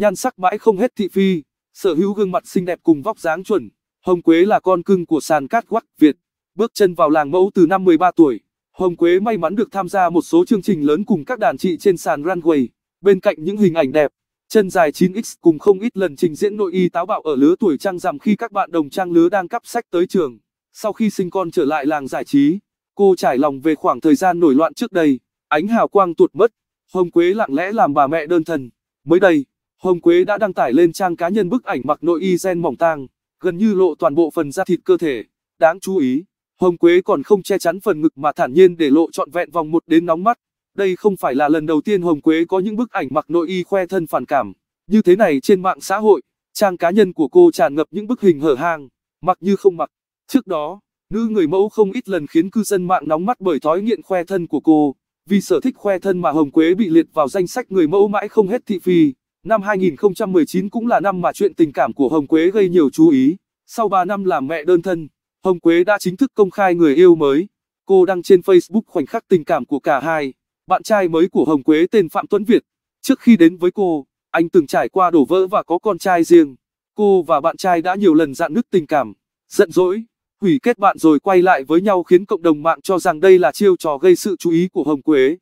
nhan sắc mãi không hết thị phi, sở hữu gương mặt xinh đẹp cùng vóc dáng chuẩn. Hồng Quế là con cưng của sàn cát quắc Việt, bước chân vào làng mẫu từ năm 13 tuổi. Hồng Quế may mắn được tham gia một số chương trình lớn cùng các đàn chị trên sàn runway. Bên cạnh những hình ảnh đẹp, chân dài 9x cùng không ít lần trình diễn nội y táo bạo ở lứa tuổi trang rằm khi các bạn đồng trang lứa đang cắp sách tới trường. Sau khi sinh con trở lại làng giải trí, cô trải lòng về khoảng thời gian nổi loạn trước đây, ánh hào quang tuột mất, Hồng Quế lặng lẽ làm bà mẹ đơn thân. Mới đây, Hồng Quế đã đăng tải lên trang cá nhân bức ảnh mặc nội y gen mỏng tang, gần như lộ toàn bộ phần da thịt cơ thể. Đáng chú ý, Hồng Quế còn không che chắn phần ngực mà thản nhiên để lộ trọn vẹn vòng một đến nóng mắt. Đây không phải là lần đầu tiên Hồng Quế có những bức ảnh mặc nội y khoe thân phản cảm. Như thế này trên mạng xã hội, trang cá nhân của cô tràn ngập những bức hình hở hang, mặc như không mặc. Trước đó, nữ người mẫu không ít lần khiến cư dân mạng nóng mắt bởi thói nghiện khoe thân của cô. Vì sở thích khoe thân mà Hồng Quế bị liệt vào danh sách người mẫu mãi không hết thị phi. Năm 2019 cũng là năm mà chuyện tình cảm của Hồng Quế gây nhiều chú ý. Sau 3 năm làm mẹ đơn thân, Hồng Quế đã chính thức công khai người yêu mới. Cô đăng trên Facebook khoảnh khắc tình cảm của cả hai. Bạn trai mới của Hồng Quế tên Phạm Tuấn Việt. Trước khi đến với cô, anh từng trải qua đổ vỡ và có con trai riêng. Cô và bạn trai đã nhiều lần dạn nứt tình cảm, giận dỗi, hủy kết bạn rồi quay lại với nhau khiến cộng đồng mạng cho rằng đây là chiêu trò gây sự chú ý của Hồng Quế.